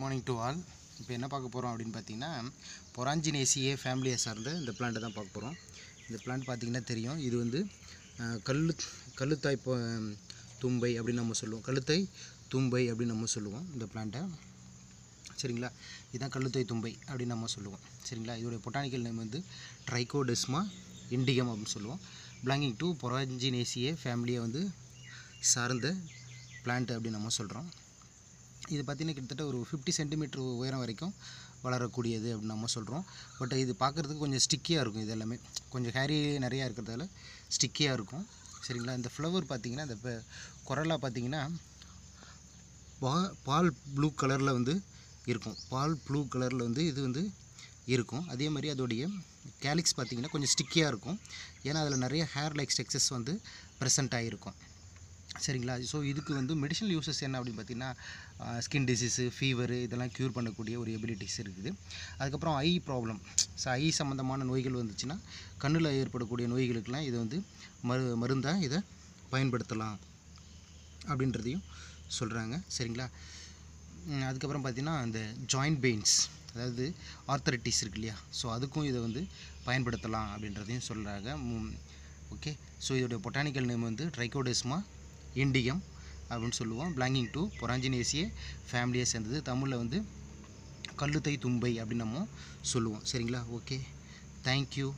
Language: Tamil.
மார்னிங் டு ஆல் இப்போ என்ன பார்க்க போகிறோம் அப்படின்னு பார்த்தீங்கன்னா பொராஞ்சினேசியே ஃபேமிலியை சார்ந்த இந்த பிளான்ட்டை தான் பார்க்க போகிறோம் இந்த பிளான்ட் பார்த்திங்கன்னா தெரியும் இது வந்து கல்லு கழுத்தாய் தும்பை அப்படின்னு நம்ம சொல்லுவோம் கழுத்தை தும்பை அப்படின்னு நம்ம சொல்லுவோம் இந்த பிளான்ட்டை சரிங்களா இதுதான் கழுத்தை தும்பை அப்படின்னு நம்ம சொல்லுவோம் சரிங்களா இதோடைய பொட்டானிக்கல் நேம் வந்து ட்ரைகோடெஸ்மா இண்டிகம் அப்படின்னு சொல்லுவோம் பிலாங்கிங் டு பொராஞ்சினேசியே ஃபேமிலியை வந்து சார்ந்த பிளான்ட்டு அப்படின்னு நம்ம சொல்கிறோம் இது பார்த்திங்கன்னா கிட்டத்தட்ட ஒரு ஃபிஃப்டி சென்டிமீட்டர் உயரம் வரைக்கும் வளரக்கூடியது அப்படின்னு நம்ம சொல்கிறோம் பட் இது பார்க்குறதுக்கு கொஞ்சம் ஸ்டிக்கியாக இருக்கும் இது எல்லாமே கொஞ்சம் ஹேரி நிறையா இருக்கிறதால ஸ்டிக்கியாக இருக்கும் சரிங்களா இந்த ஃப்ளவர் பார்த்திங்கன்னா இந்த குரலா பார்த்திங்கன்னா பா பால் ப்ளூ கலரில் வந்து இருக்கும் பால் ப்ளூ கலரில் வந்து இது வந்து இருக்கும் அதே மாதிரி அதோடைய கேலிக்ஸ் பார்த்திங்கன்னா கொஞ்சம் ஸ்டிக்கியாக இருக்கும் ஏன்னா அதில் நிறைய ஹேர் லைக் ஸ்டெக்சஸ் வந்து ப்ரெசென்ட் ஆகிருக்கும் சரிங்களா ஸோ இதுக்கு வந்து மெடிஷனல் யூசஸ் என்ன அப்படின்னு பார்த்தீங்கன்னா ஸ்கின் டிசீஸு ஃபீவர் இதெல்லாம் க்யூர் பண்ணக்கூடிய ஒரு எபிலிட்டிஸ் இருக்குது அதுக்கப்புறம் ஐ ப்ராப்ளம் ஸோ ஐ சம்மந்தமான நோய்கள் வந்துச்சுன்னா கண்ணில் ஏற்படக்கூடிய நோய்களுக்கெல்லாம் இதை வந்து மரு மருந்தாக இதை பயன்படுத்தலாம் அப்படின்றதையும் சொல்கிறாங்க சரிங்களா அதுக்கப்புறம் பார்த்திங்கன்னா அந்த ஜாயிண்ட் பெயின்ஸ் அதாவது ஆர்த்தரைட்டிஸ் இருக்கு இல்லையா ஸோ அதுக்கும் இதை வந்து பயன்படுத்தலாம் அப்படின்றதையும் சொல்கிறாங்க ஓகே ஸோ இதோடைய பொட்டானிக்கல் நேம் வந்து ட்ரைகோடெஸ்மா இண்டிகம் அப்படின்னு சொல்லுவோம் பிளாங்கிங் டூ பொராஞ்சினேசிய ஃபேமிலியை சேர்ந்தது தமிழில் வந்து கல்லுத்தை தும்பை அப்படின்னு நம்ம சொல்லுவோம் சரிங்களா ஓகே தேங்க்யூ